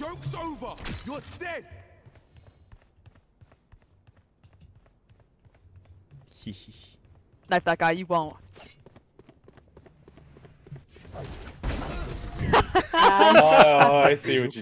joke's over! You're dead! Knife that guy, you won't. oh, I see what you